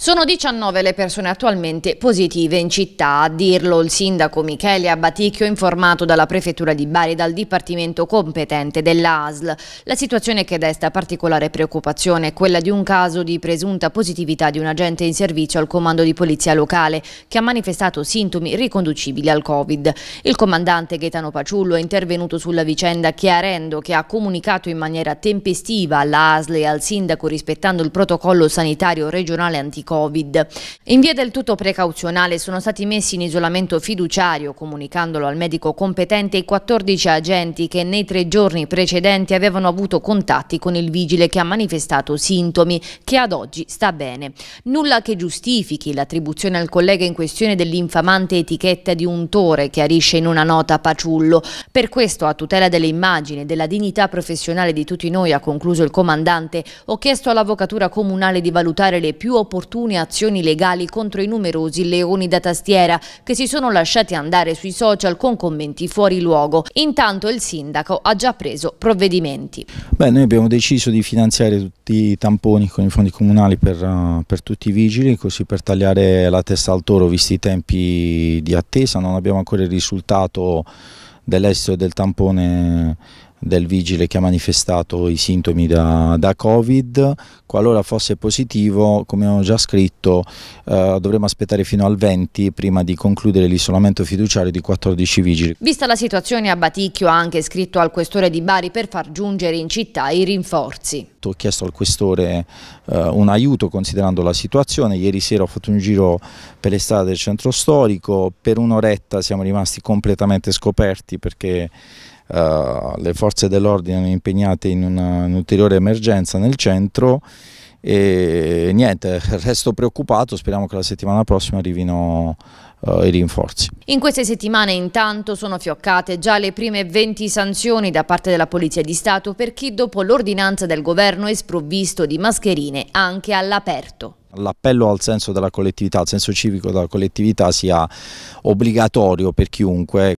Sono 19 le persone attualmente positive in città, a dirlo il sindaco Michele Abbaticchio informato dalla prefettura di Bari e dal dipartimento competente dell'ASL. La situazione che desta particolare preoccupazione è quella di un caso di presunta positività di un agente in servizio al comando di polizia locale che ha manifestato sintomi riconducibili al Covid. Il comandante Gaetano Paciullo è intervenuto sulla vicenda chiarendo che ha comunicato in maniera tempestiva all'ASL e al sindaco rispettando il protocollo sanitario regionale anticorpo Covid. In via del tutto precauzionale sono stati messi in isolamento fiduciario, comunicandolo al medico competente, i 14 agenti che nei tre giorni precedenti avevano avuto contatti con il vigile che ha manifestato sintomi, che ad oggi sta bene. Nulla che giustifichi l'attribuzione al collega in questione dell'infamante etichetta di un tore, chiarisce in una nota Paciullo. Per questo, a tutela delle immagini e della dignità professionale di tutti noi, ha concluso il comandante, ho chiesto all'Avvocatura Comunale di valutare le più opportune opportune azioni legali contro i numerosi leoni da tastiera che si sono lasciati andare sui social con commenti fuori luogo. Intanto il sindaco ha già preso provvedimenti. Beh, noi abbiamo deciso di finanziare tutti i tamponi con i fondi comunali per, eh, per tutti i vigili, così per tagliare la testa al toro visti i tempi di attesa. Non abbiamo ancora il risultato dell'estero del tampone del vigile che ha manifestato i sintomi da, da Covid. Qualora fosse positivo, come ho già scritto, eh, dovremo aspettare fino al 20 prima di concludere l'isolamento fiduciario di 14 vigili. Vista la situazione, a Baticchio ha anche scritto al questore di Bari per far giungere in città i rinforzi. Ho chiesto al questore eh, un aiuto considerando la situazione. Ieri sera ho fatto un giro per le strade del centro storico, per un'oretta siamo rimasti completamente scoperti perché eh, le forze dell'ordine impegnate in un'ulteriore emergenza nel centro e niente, resto preoccupato, speriamo che la settimana prossima arrivino uh, i rinforzi. In queste settimane intanto sono fioccate già le prime 20 sanzioni da parte della Polizia di Stato per chi dopo l'ordinanza del governo è sprovvisto di mascherine anche all'aperto l'appello al senso della collettività, al senso civico della collettività sia obbligatorio per chiunque.